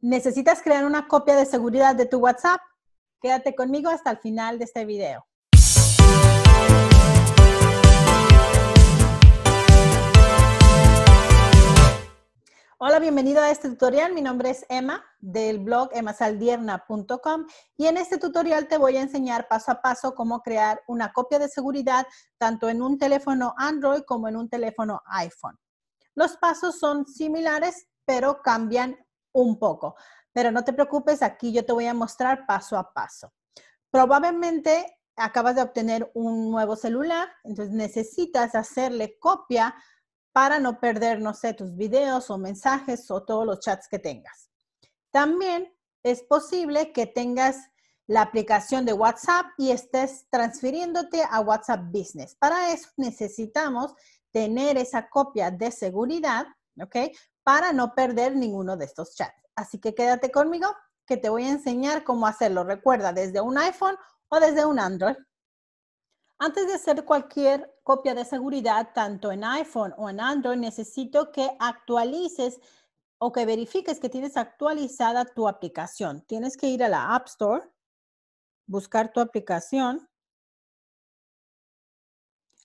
¿Necesitas crear una copia de seguridad de tu WhatsApp? Quédate conmigo hasta el final de este video. Hola, bienvenido a este tutorial. Mi nombre es Emma del blog emasaldiernacom y en este tutorial te voy a enseñar paso a paso cómo crear una copia de seguridad tanto en un teléfono Android como en un teléfono iPhone. Los pasos son similares, pero cambian un poco, pero no te preocupes, aquí yo te voy a mostrar paso a paso. Probablemente acabas de obtener un nuevo celular, entonces necesitas hacerle copia para no perder, no sé, tus videos o mensajes o todos los chats que tengas. También es posible que tengas la aplicación de WhatsApp y estés transfiriéndote a WhatsApp Business. Para eso necesitamos tener esa copia de seguridad, ¿ok? para no perder ninguno de estos chats. Así que quédate conmigo que te voy a enseñar cómo hacerlo. Recuerda, desde un iPhone o desde un Android. Antes de hacer cualquier copia de seguridad, tanto en iPhone o en Android, necesito que actualices o que verifiques que tienes actualizada tu aplicación. Tienes que ir a la App Store, buscar tu aplicación.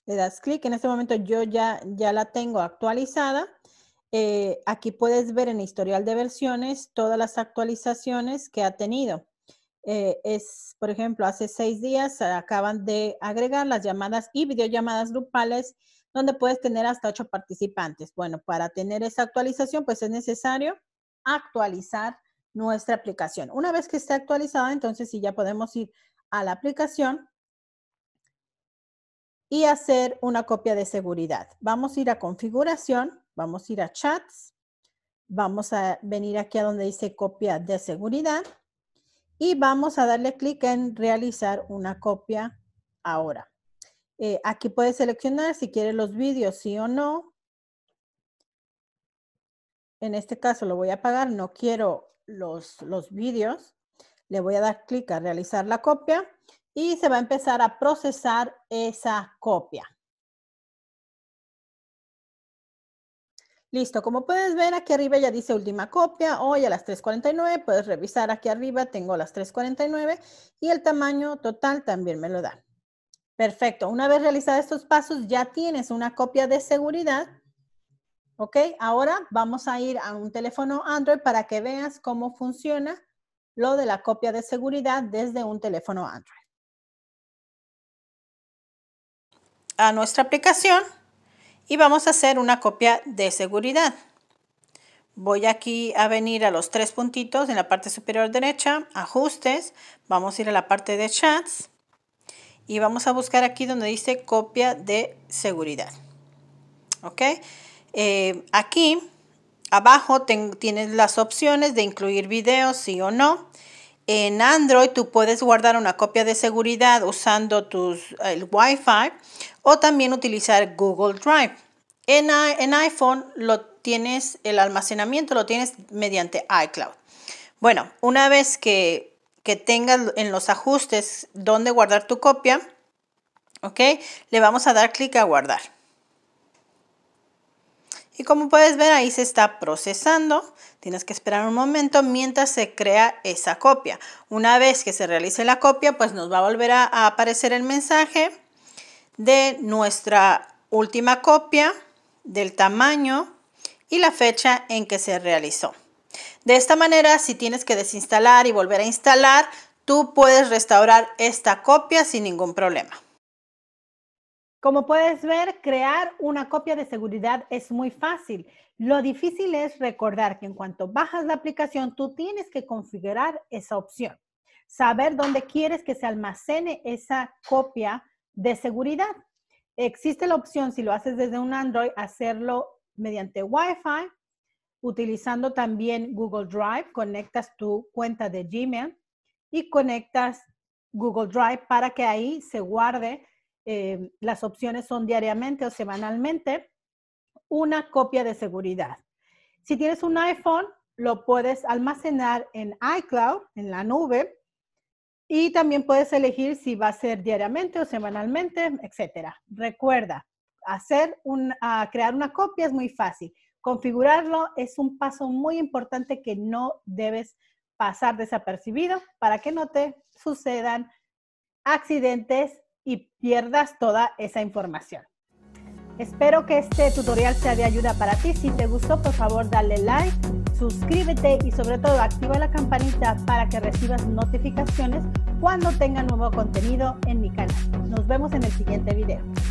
Le das clic. En este momento yo ya, ya la tengo actualizada. Eh, aquí puedes ver en historial de versiones todas las actualizaciones que ha tenido. Eh, es, por ejemplo, hace seis días acaban de agregar las llamadas y videollamadas grupales donde puedes tener hasta ocho participantes. Bueno, para tener esa actualización, pues es necesario actualizar nuestra aplicación. Una vez que esté actualizada, entonces sí ya podemos ir a la aplicación y hacer una copia de seguridad. Vamos a ir a configuración Vamos a ir a chats. Vamos a venir aquí a donde dice copia de seguridad y vamos a darle clic en realizar una copia ahora. Eh, aquí puede seleccionar si quiere los vídeos, sí o no. En este caso lo voy a apagar, no quiero los, los vídeos. Le voy a dar clic a realizar la copia y se va a empezar a procesar esa copia. Listo, como puedes ver aquí arriba ya dice última copia, hoy a las 3.49, puedes revisar aquí arriba, tengo las 3.49 y el tamaño total también me lo da. Perfecto, una vez realizados estos pasos ya tienes una copia de seguridad. Ok, ahora vamos a ir a un teléfono Android para que veas cómo funciona lo de la copia de seguridad desde un teléfono Android. A nuestra aplicación y vamos a hacer una copia de seguridad. Voy aquí a venir a los tres puntitos en la parte superior derecha, ajustes, vamos a ir a la parte de chats y vamos a buscar aquí donde dice copia de seguridad. ¿Ok? Eh, aquí abajo tienes las opciones de incluir videos, sí o no. En Android tú puedes guardar una copia de seguridad usando tus, el Wi-Fi o también utilizar Google Drive. En, en iPhone lo tienes, el almacenamiento lo tienes mediante iCloud. Bueno, una vez que, que tengas en los ajustes dónde guardar tu copia, ¿ok? Le vamos a dar clic a guardar. Y como puedes ver, ahí se está procesando. Tienes que esperar un momento mientras se crea esa copia. Una vez que se realice la copia, pues nos va a volver a, a aparecer el mensaje de nuestra última copia, del tamaño y la fecha en que se realizó. De esta manera, si tienes que desinstalar y volver a instalar, tú puedes restaurar esta copia sin ningún problema. Como puedes ver, crear una copia de seguridad es muy fácil. Lo difícil es recordar que en cuanto bajas la aplicación, tú tienes que configurar esa opción. Saber dónde quieres que se almacene esa copia de seguridad. Existe la opción, si lo haces desde un Android, hacerlo mediante Wi-Fi, utilizando también Google Drive. Conectas tu cuenta de Gmail y conectas Google Drive para que ahí se guarde eh, las opciones son diariamente o semanalmente, una copia de seguridad. Si tienes un iPhone, lo puedes almacenar en iCloud, en la nube, y también puedes elegir si va a ser diariamente o semanalmente, etcétera. Recuerda, hacer un, ah, crear una copia es muy fácil. Configurarlo es un paso muy importante que no debes pasar desapercibido para que no te sucedan accidentes y pierdas toda esa información. Espero que este tutorial sea de ayuda para ti. Si te gustó, por favor, dale like, suscríbete y sobre todo activa la campanita para que recibas notificaciones cuando tenga nuevo contenido en mi canal. Nos vemos en el siguiente video.